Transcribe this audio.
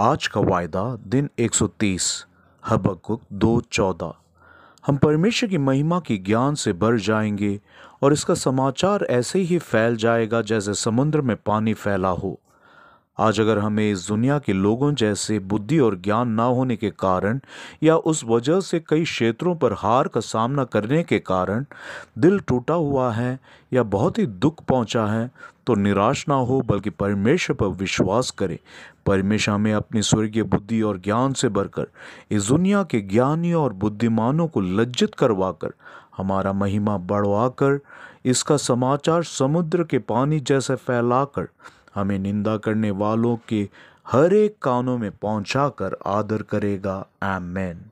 आज का वायदा दिन 130 हबकुक दो चौदह हम परमेश्वर की महिमा की ज्ञान से भर जाएंगे और इसका समाचार ऐसे ही फैल जाएगा जैसे समुद्र में पानी फैला हो आज अगर हमें इस दुनिया के लोगों जैसे बुद्धि और ज्ञान ना होने के कारण या उस वजह से कई क्षेत्रों पर हार का सामना करने के कारण दिल टूटा हुआ है या बहुत ही दुख पहुंचा है तो निराश ना हो बल्कि परमेश्वर पर विश्वास करें परमेश्वर हमें अपनी स्वर्गीय बुद्धि और ज्ञान से भरकर इस दुनिया के ज्ञानी और बुद्धिमानों को लज्जित करवाकर हमारा महिमा बढ़वा इसका समाचार समुद्र के पानी जैसे फैलाकर हमें निंदा करने वालों के हर एक कानों में पहुंचाकर आदर करेगा आमेन